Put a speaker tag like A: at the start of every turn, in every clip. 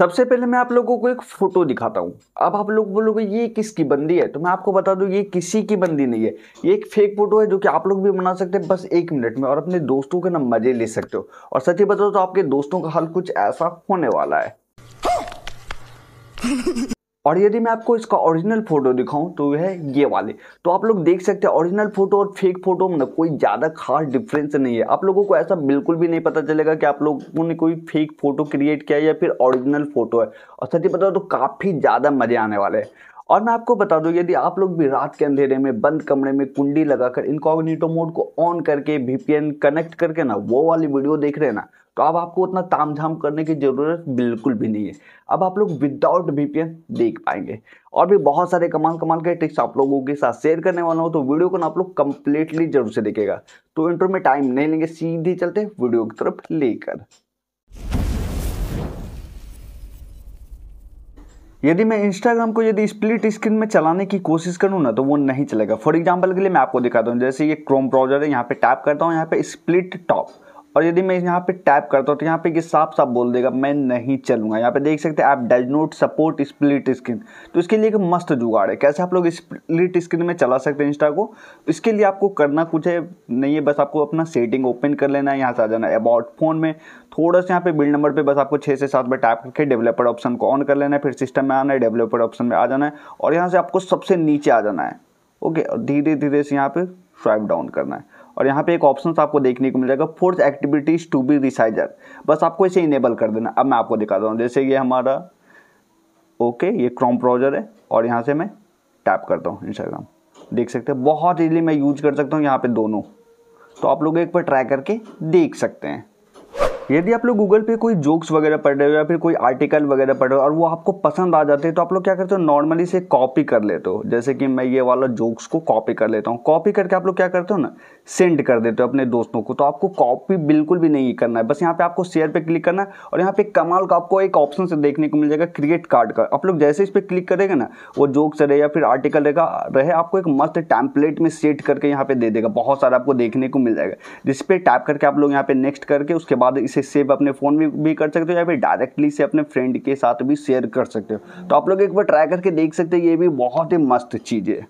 A: सबसे पहले मैं आप लोगों को एक फ़ोटो दिखाता हूँ अब आप लोग बोलोगे ये किसकी बंदी है तो मैं आपको बता दूँ ये किसी की बंदी नहीं है ये एक फेक फ़ोटो है जो कि आप लोग भी बना सकते हैं बस एक मिनट में और अपने दोस्तों के ना मज़े ले सकते हो और सच ही बताओ तो आपके दोस्तों का हाल कुछ ऐसा होने वाला है हाँ। और यदि मैं आपको इसका ओरिजिनल फ़ोटो दिखाऊं तो वह ये वाले तो आप लोग देख सकते हैं ओरिजिनल फ़ोटो और फेक फ़ोटो में कोई ज़्यादा खास डिफरेंस नहीं है आप लोगों को ऐसा बिल्कुल भी नहीं पता चलेगा कि आप लोगों ने कोई फेक फ़ोटो क्रिएट किया है या फिर ओरिजिनल फ़ोटो है और सच्ची बताओ तो काफ़ी ज़्यादा मज़े आने वाले हैं और मैं आपको बता दूं यदि आप लोग भी रात के अंधेरे में बंद कमरे में कुंडी लगाकर इनकॉग्निटो मोड को ऑन करके वीपीएन कनेक्ट करके ना वो वाली वीडियो देख रहे हैं ना तो अब आपको उतना ताम झाम करने की ज़रूरत बिल्कुल भी नहीं है अब आप लोग विदाउट वी देख पाएंगे और भी बहुत सारे कमाल कमाल के टिप्स आप लोगों के साथ शेयर करने वाला हूँ तो वीडियो को ना आप लोग कंप्लीटली जरूर से देखेगा तो इंटरव्यू में टाइम नहीं लेंगे सीधे चलते वीडियो की तरफ लेकर यदि मैं इंस्टाग्राम को यदि स्प्लिट स्क्रीन में चलाने की कोशिश करूँ ना तो वो नहीं चलेगा फॉर एग्जांपल के लिए मैं आपको दिखाता हूँ जैसे ये क्रोम ब्राउजर है यहाँ पे टैप करता हूँ यहाँ पे स्प्लिट टॉप और यदि मैं यहाँ पे टैप करता हूँ तो यहाँ पे ये साफ साफ बोल देगा मैं नहीं चलूँगा यहाँ पे देख सकते हैं app does not support split screen तो इसके लिए एक मस्त जुगाड़ है कैसे आप लोग स्प्लिट स्क्रीन में चला सकते हैं इंस्टा को इसके लिए आपको करना कुछ है नहीं है बस आपको अपना सेटिंग ओपन कर लेना है यहाँ से आ जाना है अबाउट फ़ोन में थोड़ा सा यहाँ पे बिल्ड नंबर पे बस आपको छः से सात बार टाइप करके डेवलपर ऑप्शन को ऑन कर लेना है फिर सिस्टम में आना है डेवलपर ऑप्शन में आ जाना है और यहाँ से आपको सबसे नीचे आ जाना है ओके धीरे धीरे से यहाँ पर स्वाइप डाउन करना है और यहाँ पे एक ऑप्शन आपको देखने को मिल जाएगा force activities to be resizable बस आपको इसे इनेबल कर देना अब मैं आपको दिखाता हूँ जैसे ये हमारा ओके ये क्रोम ब्राउजर है और यहाँ से मैं टैप करता हूँ इंस्टाग्राम देख सकते हैं बहुत इजीली मैं यूज कर सकता हूँ यहाँ पे दोनों तो आप लोग एक बार ट्राई करके देख सकते हैं यदि आप लोग गूगल पे कोई जोक्स वगैरह पढ़ रहे हो या फिर कोई आर्टिकल वगैरह पढ़ रहे हो और वो आपको पसंद आ जाते हैं तो आप लोग क्या करते हो नॉर्मली से कॉपी कर लेते हो जैसे कि मैं ये वाला जोक्स को कॉपी कर लेता हूँ कॉपी करके आप लोग क्या करते हो ना सेंड कर देते हो अपने दोस्तों को तो आपको कॉपी बिल्कुल भी नहीं करना है बस यहाँ पे आपको शेयर पे क्लिक करना है और यहाँ पे कमाल का आपको एक ऑप्शन से देखने को मिल जाएगा क्रिएट कार्ड का आप लोग जैसे इस पर क्लिक करेगा ना वो जोक्स रहे या फिर आर्टिकल रहेगा रहे आपको एक मस्त टैम्पलेट में सेट करके यहाँ पे दे देगा बहुत सारा आपको देखने को मिल जाएगा जिसपे टैप करके आप लोग यहाँ पे नेक्स्ट करके उसके बाद इसे से सेव अपने फ़ोन में भी कर सकते हो या फिर डायरेक्टली से अपने फ्रेंड के साथ भी शेयर कर सकते हो तो आप लोग एक बार ट्राई करके देख सकते हैं ये भी बहुत ही मस्त चीज़ है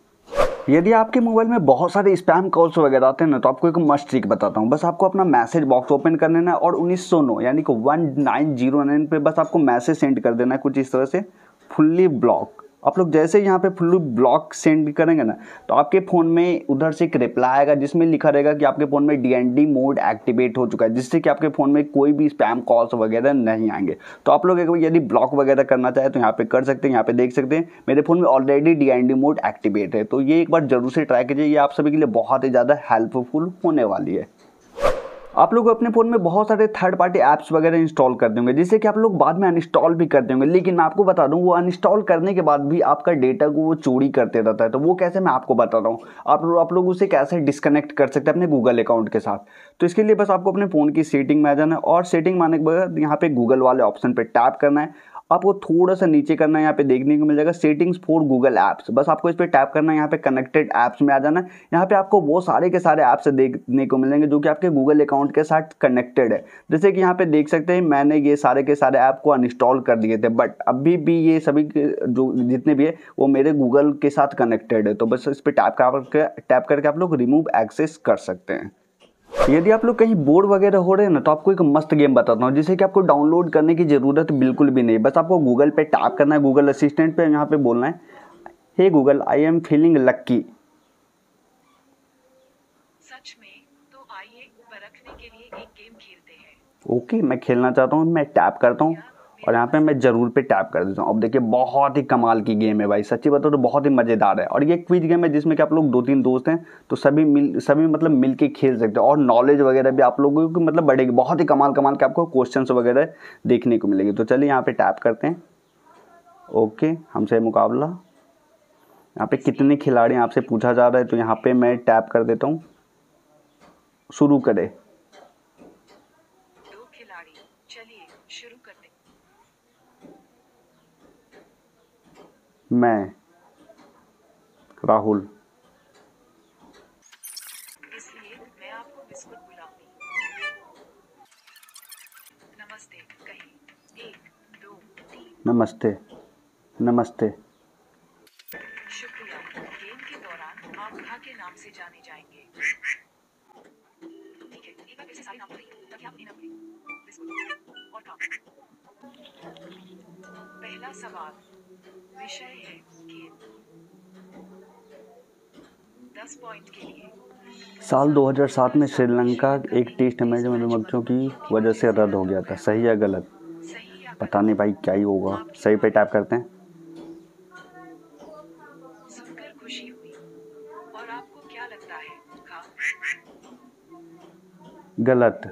A: यदि आपके मोबाइल में बहुत सारे स्पैम कॉल्स वगैरह आते हैं ना तो आपको एक मस्ट ट्रिक बताता हूँ बस आपको अपना मैसेज बॉक्स ओपन कर लेना और उन्नीस सौ नौ यानी कि वन नाइन जीरो नाइन पर बस आपको मैसेज सेंड कर देना है कुछ इस तरह से फुल्ली ब्लॉक आप लोग जैसे यहाँ पे फुल ब्लॉक सेंड करेंगे ना तो आपके फ़ोन में उधर से एक रिप्लाई आएगा जिसमें लिखा रहेगा कि आपके फ़ोन में डी मोड एक्टिवेट हो चुका है जिससे कि आपके फ़ोन में कोई भी स्पैम कॉल्स वगैरह नहीं आएंगे तो आप लोग एक यदि ब्लॉक वगैरह करना चाहे तो यहाँ पे कर सकते हैं यहाँ पे देख सकते हैं मेरे फ़ोन में ऑलरेडी डी मोड एक्टिवेट है तो ये एक बार जरूर से ट्राई कीजिए ये आप सभी के लिए बहुत ही ज़्यादा हेल्पफुल होने वाली है आप लोग अपने फ़ोन में बहुत सारे थर्ड पार्टी ऐप्स वगैरह इंस्टॉल कर देंगे जिससे कि आप लोग बाद में अनइंस्टॉल भी कर देंगे लेकिन मैं आपको बता दूं वो अनइंस्टॉल करने के बाद भी आपका डेटा को वो चोरी करते रहता है तो वो कैसे मैं आपको बता रहा हूँ आप लोग आप लोग उसे कैसे डिस्कनेक्ट कर सकते हैं अपने गूगल अकाउंट के साथ तो इसके लिए बस आपको अपने फ़ोन की सेटिंग में आ जाना है और सेटिंग में आने के बाद यहाँ पर गूगल वाले ऑप्शन पर टैप करना है आपको थोड़ा सा नीचे करना है यहाँ पे देखने को मिल जाएगा सेटिंग्स फॉर गूगल ऐप्स बस आपको इस पर टैप करना है यहाँ पे कनेक्टेड ऐप्स में आ जाना है यहाँ पे आपको वो सारे के सारे ऐप्स देखने को मिलेंगे जो कि आपके गूगल अकाउंट के साथ कनेक्टेड है जैसे कि यहाँ पे देख सकते हैं मैंने ये सारे के सारे ऐप को अनइंस्टॉल कर दिए थे बट अभी भी ये सभी जो जितने भी है वो मेरे गूगल के साथ कनेक्टेड है तो बस इस पर टैप करके टैप करके आप लोग रिमूव एक्सेस कर सकते हैं यदि आप लोग कहीं बोर वगैरह हो रहे हैं ना तो आपको एक मस्त गेम बताता हूँ जिसे कि आपको डाउनलोड करने की ज़रूरत बिल्कुल भी नहीं बस आपको गूगल पे टैप करना है गूगल असिस्टेंट पे यहाँ पे बोलना है hey Google I am feeling lucky okay मैं खेलना चाहता हूँ मैं टैप करता हूँ और यहाँ पे मैं ज़रूर पे टैप कर देता हूँ अब देखिए बहुत ही कमाल की गेम है भाई सच्ची बताओ तो बहुत ही मज़ेदार है और ये क्विज गेम है जिसमें कि आप लोग दो तीन दोस्त हैं तो सभी मिल सभी मतलब मिल के खेल सकते हो और नॉलेज वगैरह भी आप लोगों की मतलब बढ़ेगी बहुत ही कमाल कमाल के आपको क्वेश्चन वगैरह देखने को मिलेगी तो चलिए यहाँ पर टैप करते हैं ओके हमसे मुकाबला यहाँ पे कितने खिलाड़ी आपसे पूछा जा रहा है तो यहाँ पे मैं टैप कर देता हूँ शुरू करें मैं राहुल नमस्ते नमस्ते शुक्रिया गेम के दौरान आप के नाम से जाने जाएंगे ठीक है एक बार फिर से सारे नाम ताकि आप और काम पहला सवाल विषय है दस पॉइंट के लिए साल 2007 में श्रीलंका एक टेस्ट मैच मधुमक्खियों की वजह से रद्द हो गया था सही या गलत पता नहीं भाई क्या ही होगा सही पे टैप करते हैं हाँ। गलत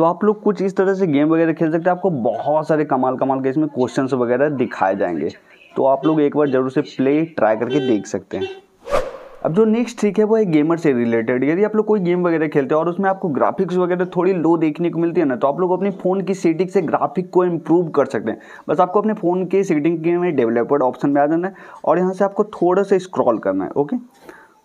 A: तो आप लोग कुछ इस तरह से गेम वगैरह खेल सकते हैं आपको बहुत सारे कमाल कमाल के इसमें क्वेश्चन वगैरह दिखाए जाएंगे तो आप लोग एक बार ज़रूर से प्ले ट्राई करके देख सकते हैं अब जो नेक्स्ट ट्रिक है वो है गेमर से रिलेटेड यदि आप लोग कोई गेम वगैरह खेलते हैं और उसमें आपको ग्राफिक्स वगैरह थोड़ी लो देखने को मिलती है ना तो आप लोग अपने फ़ोन की सेटिंग से ग्राफिक को इम्प्रूव कर सकते हैं बस आपको अपने फ़ोन के सेटिंग के में डेवलपर्ड ऑप्शन में आ जाना है और यहाँ से आपको थोड़ा सा स्क्रॉल करना है ओके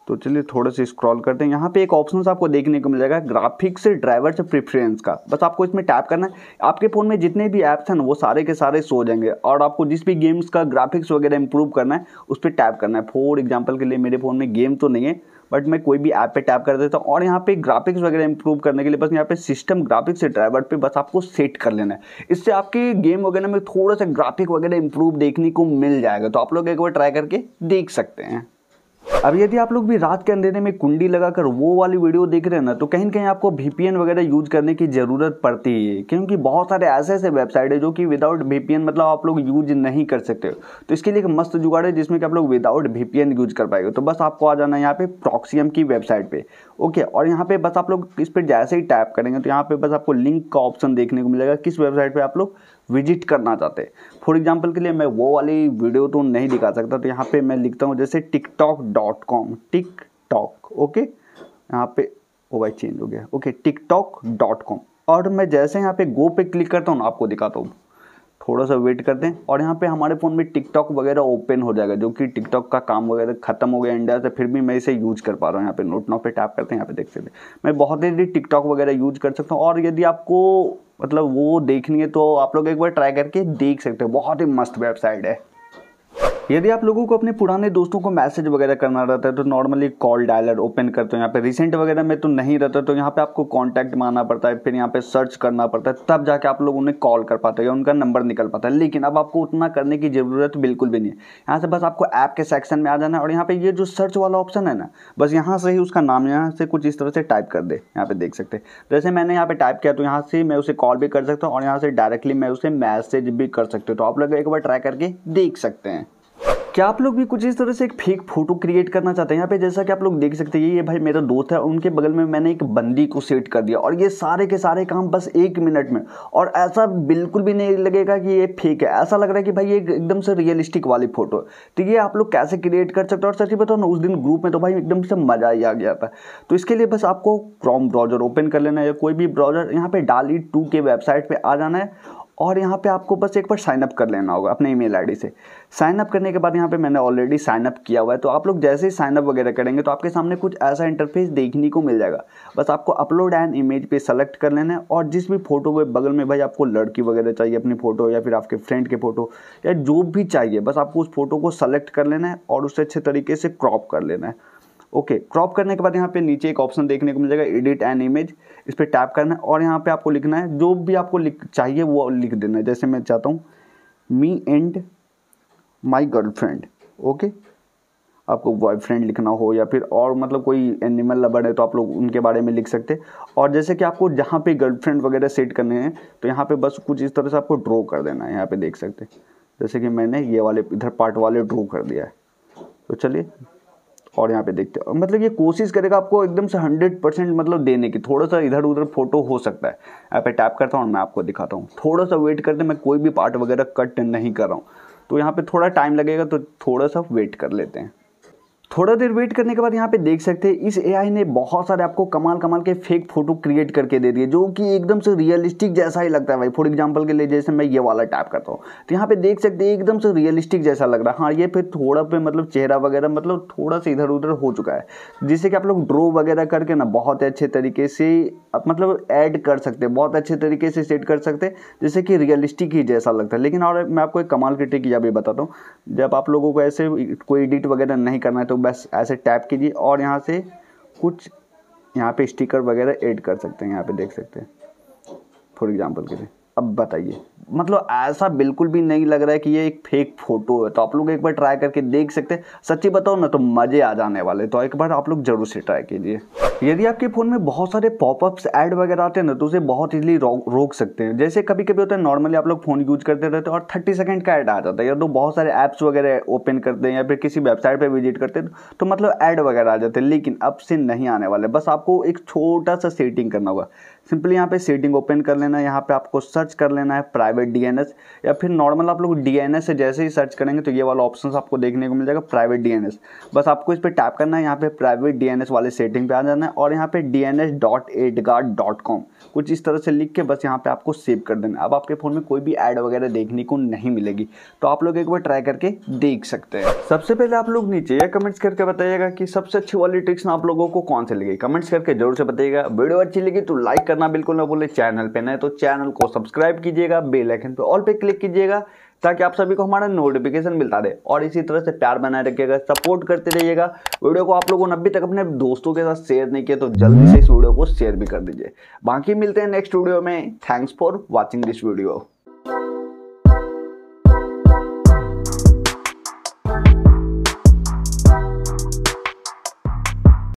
A: तो चलिए थोड़ा सा स्क्रॉल करते हैं यहाँ पे एक ऑप्शन आपको देखने को मिल जाएगा ग्राफिक्स ड्राइवर से प्रिफ्रेंस का बस आपको इसमें टैप करना है आपके फ़ोन में जितने भी ऐप्स हैं ना वो सारे के सारे सो जाएंगे और आपको जिस भी गेम्स का ग्राफिक्स वगैरह इंप्रूव करना है उस पर टैप करना है फॉर एग्जाम्पल के लिए मेरे फ़ोन में गेम तो नहीं है बट मैं कोई भी ऐप पे टैप कर देता हूँ और यहाँ पे ग्राफिक्स वगैरह इंप्रूव करने के लिए बस यहाँ पे सिस्टम ग्राफिक्स से ड्राइवर पे बस आपको सेट कर लेना है इससे आपके गेम वगैरह में थोड़ा सा ग्राफिक वगैरह इंप्रूव देखने को मिल जाएगा तो आप लोग एक बार ट्राई करके देख सकते हैं अब यदि आप लोग भी रात के अंधेरे में कुंडी लगाकर वो वाली वीडियो देख रहे हैं ना तो कहीं कहीं आपको वीपीएन वगैरह यूज करने की ज़रूरत पड़ती है क्योंकि बहुत सारे ऐसे ऐसे वेबसाइट है जो कि विदाउट वीपीएन मतलब आप लोग यूज नहीं कर सकते तो इसके लिए एक मस्त जुगाड़ है जिसमें कि आप लोग विदाउट वीपीएन यूज कर पाएंगे तो बस आपको आ जाना है यहाँ पे प्रॉक्सियम की वेबसाइट पे ओके और यहाँ पे बस आप लोग इस पर जैसे ही टाइप करेंगे तो यहाँ पे बस आपको लिंक का ऑप्शन देखने को मिलेगा किस वेबसाइट पर आप लोग विजिट करना चाहते हैं फॉर एग्जाम्पल के लिए मैं वो वाली वीडियो तो नहीं दिखा सकता तो यहाँ पे मैं लिखता हूँ जैसे TikTok dot dot com TikTok okay यहाँ पे ओ भाई चेंज हो गया okay TikTok dot com और मैं जैसे यहाँ पे गो पे क्लिक करता हूँ ना आपको दिखाता हूँ थोड़ा सा वेट करते हैं और यहाँ पे हमारे फ़ोन में टिकटॉक वगैरह ओपन हो जाएगा जो कि टिकटॉक का काम वगैरह खत्म हो गया इंडिया से फिर भी मैं इसे यूज कर पा रहा हूँ यहाँ पे नोट नोट पे टैप करते हैं यहाँ पे देख सकते हैं मैं बहुत जल्दी टिकटॉक वगैरह यूज कर सकता हूँ और यदि आपको मतलब वो देखनी है तो आप लोग एक बार ट्राई करके देख सकते हो बहुत ही मस्त वेबसाइट है यदि आप लोगों को अपने पुराने दोस्तों को मैसेज वगैरह करना रहता है तो नॉर्मली कॉल डायलर ओपन करते हो यहाँ पे रिसेंट वगैरह में तो नहीं रहता तो यहाँ पे आपको कॉन्टैक्ट माना पड़ता है फिर यहाँ पे सर्च करना पड़ता है तब जाके आप लोग उन्हें कॉल कर पाते हो या उनका नंबर निकल पाता है लेकिन अब आपको उतना करने की ज़रूरत बिल्कुल भी नहीं है यहाँ से बस आपको ऐप के सेक्शन में आ जाना है और यहाँ पे ये जो सर्च वाला ऑप्शन है ना बस यहाँ से ही उसका नाम यहाँ से कुछ इस तरह से टाइप कर दे यहाँ पे देख सकते जैसे मैंने यहाँ पे टाइप किया तो यहाँ से मैं उसे कॉल भी कर सकता हूँ और यहाँ से डायरेक्टली मैं उसे मैसेज भी कर सकती हूँ तो आप लोग एक बार ट्राई करके देख सकते हैं क्या आप लोग भी कुछ इस तरह से एक फेक फोटो क्रिएट करना चाहते हैं यहाँ पे जैसा कि आप लोग देख सकते हैं ये भाई मेरा दोस्त है उनके बगल में मैंने एक बंदी को सेट कर दिया और ये सारे के सारे काम बस एक मिनट में और ऐसा बिल्कुल भी नहीं लगेगा कि ये फेक है ऐसा लग रहा है कि भाई ये एकदम से रियलिस्टिक वाली फोटो तो ये आप लोग कैसे क्रिएट कर सकते हो और सच ही बताओ ना उस दिन ग्रुप में तो भाई एकदम से मज़ा ही आ गया था तो इसके लिए बस आपको क्रॉम ब्राउजर ओपन कर लेना है या कोई भी ब्राउजर यहाँ पर डाली टू के वेबसाइट पर आ जाना है और यहाँ पे आपको बस एक बार साइनअप कर लेना होगा अपने ईमेल आईडी से साइनअप करने के बाद यहाँ पे मैंने ऑलरेडी साइनअप किया हुआ है तो आप लोग जैसे ही साइनअप वगैरह करेंगे तो आपके सामने कुछ ऐसा इंटरफेस देखने को मिल जाएगा बस आपको अपलोड एंड इमेज पे सेलेक्ट कर लेना है और जिस भी फोटो के बगल में भाई आपको लड़की वगैरह चाहिए अपनी फ़ोटो या फिर आपके फ्रेंड के फ़ोटो या जो भी चाहिए बस आपको उस फोटो को सेलेक्ट कर लेना है और उसे अच्छे तरीके से क्रॉप कर लेना है ओके क्रॉप करने के बाद यहाँ पे नीचे एक ऑप्शन देखने को मिलेगा एडिट एंड इमेज इस पर टैप करना है और यहाँ पे आपको लिखना है जो भी आपको लिख चाहिए वो लिख देना है जैसे मैं चाहता हूँ me and my girlfriend okay आपको बॉयफ्रेंड लिखना हो या फिर और मतलब कोई एनिमल लवर है तो आप लोग उनके बारे में लिख सकते और जैसे कि आपको जहाँ पे गर्लफ्रेंड वगैरह सेट करने हैं तो यहाँ पे बस कुछ इस तरह से आपको ड्रॉ कर देना है यहाँ पे देख सकते जैसे कि मैंने ये वाले इधर पार्ट वाले ड्रॉ कर दिया है तो चलिए और यहाँ पे देखते हैं मतलब ये कोशिश करेगा आपको एकदम से हंड्रेड परसेंट मतलब देने की थोड़ा सा इधर उधर फोटो हो सकता है यहाँ पे टैप करता हूँ और मैं आपको दिखाता हूँ थोड़ा सा वेट करते मैं कोई भी पार्ट वगैरह कट नहीं कर रहा हूँ तो यहाँ पे थोड़ा टाइम लगेगा तो थोड़ा सा वेट कर लेते हैं थोड़ा देर वेट करने के बाद यहाँ पे देख सकते हैं इस एआई ने बहुत सारे आपको कमाल कमाल के फेक फोटो क्रिएट करके दे दिए जो कि एकदम से रियलिस्टिक जैसा ही लगता है भाई फॉर एग्जांपल के लिए जैसे मैं ये वाला टैप करता हूँ तो यहाँ पे देख सकते हैं एकदम से रियलिस्टिक जैसा लग रहा है हाँ ये फिर थोड़ा पे मतलब चेहरा वगैरह मतलब थोड़ा सा इधर उधर हो चुका है जिससे कि आप लोग ड्रो वगैरह करके ना बहुत ही अच्छे तरीके से मतलब ऐड कर सकते बहुत अच्छे तरीके से सेट कर सकते जैसे कि रियलिस्टिक ही जैसा लगता है लेकिन और मैं आपको एक कमाल की ट्रिक यह भी बताता हूँ जब आप लोगों को ऐसे कोई एडिट वगैरह नहीं करना है तो तो बस ऐसे टैप कीजिए और यहाँ से कुछ यहाँ पे स्टिकर वगैरह ऐड कर सकते हैं यहाँ पे देख सकते हैं फॉर एग्जांपल के लिए अब बताइए मतलब ऐसा बिल्कुल भी नहीं लग रहा है कि ये एक फेक फोटो है तो आप लोग एक बार ट्राई करके देख सकते हैं सच्ची बताओ ना तो मज़े आ जाने वाले तो एक बार आप लोग ज़रूर से ट्राई कीजिए यदि आपके फ़ोन में बहुत सारे पॉपअप्स ऐड वगैरह आते हैं ना तो उसे बहुत इजीली रो, रोक सकते हैं जैसे कभी कभी होता है नॉर्मली आप लोग फ़ोन यूज करते रहते हैं और थर्टी सेकंड का ऐड आ जाता है या तो बहुत सारे ऐप्स वगैरह ओपन करते हैं या फिर किसी वेबसाइट पर विजिट करते हैं तो, तो मतलब ऐड वगैरह आ जाते हैं लेकिन अब से नहीं आने वाले बस आपको एक छोटा सा सेटिंग करना होगा सिंपली यहाँ पे सेटिंग ओपन कर लेना है यहाँ पे आपको सर्च कर लेना है प्राइवेट डीएनएस या फिर नॉर्मल आप लोग डीएनएस से जैसे ही सर्च करेंगे तो ये वाला ऑप्शन आपको देखने को मिल जाएगा प्राइवेट डीएनएस बस आपको इस पर टैप करना है यहाँ पे प्राइवेट डीएनएस वाले सेटिंग पे आ जाना है करना है और यहाँ पे D N S dot AdGuard dot com कुछ इस तरह से लिख के बस यहाँ पे आपको सेव कर देना अब आपके फ़ोन में कोई भी ऐड वगैरह देखने को नहीं मिलेगी तो आप लोग एक बार ट्राई करके देख सकते हैं सबसे पहले आप लोग नीचे या कमेंट्स करके बताइएगा कि सबसे अच्छी वाली ट्रिक्स आप लोगों को कौन सी लगी कमेंट्स करके जरूर से बताइएगा वीडियो अच्छी लगी तो लाइक करना बिल्कुल ना बोले चैनल पर नए तो चैनल को सब्सक्राइब कीजिएगा बेलाइकन पर ऑल पे क्लिक कीजिएगा ताकि आप सभी को हमारा नोटिफिकेशन मिलता रहे और इसी तरह से प्यार बनाए रखिएगा सपोर्ट करते रहिएगा वीडियो को आप लोगों ने अभी तक अपने दोस्तों के साथ शेयर नहीं किया तो जल्दी से इस वीडियो को शेयर भी कर दीजिए बाकी मिलते हैं नेक्स्ट वीडियो में thanks for watching this video